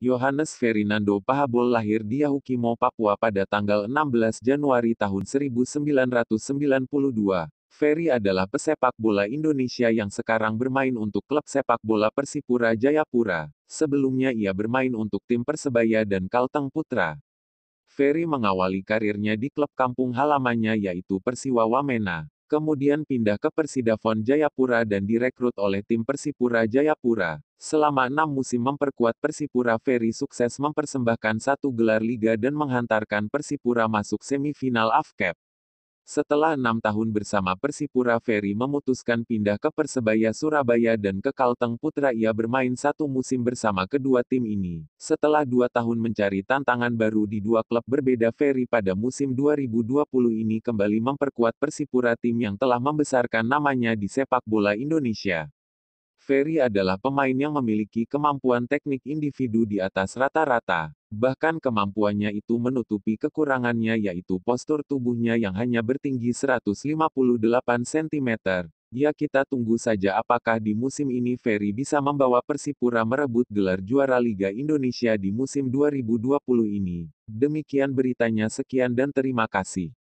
Yohanes Ferdinando Pahabol lahir di Yahukimo, Papua pada tanggal 16 Januari tahun 1992. Ferry adalah pesepak bola Indonesia yang sekarang bermain untuk klub sepak bola Persipura Jayapura. Sebelumnya ia bermain untuk tim Persebaya dan Kalteng Putra. Ferry mengawali karirnya di klub kampung halamannya yaitu Persiwa Wamena kemudian pindah ke Von Jayapura dan direkrut oleh tim Persipura Jayapura. Selama enam musim memperkuat Persipura Ferry sukses mempersembahkan satu gelar liga dan menghantarkan Persipura masuk semifinal AFCAP. Setelah enam tahun bersama Persipura Ferry memutuskan pindah ke Persebaya Surabaya dan ke Kalteng Putra ia bermain satu musim bersama kedua tim ini. Setelah dua tahun mencari tantangan baru di dua klub berbeda Ferry pada musim 2020 ini kembali memperkuat Persipura tim yang telah membesarkan namanya di sepak bola Indonesia. Ferry adalah pemain yang memiliki kemampuan teknik individu di atas rata-rata. Bahkan kemampuannya itu menutupi kekurangannya yaitu postur tubuhnya yang hanya bertinggi 158 cm. Ya kita tunggu saja apakah di musim ini Ferry bisa membawa Persipura merebut gelar juara Liga Indonesia di musim 2020 ini. Demikian beritanya sekian dan terima kasih.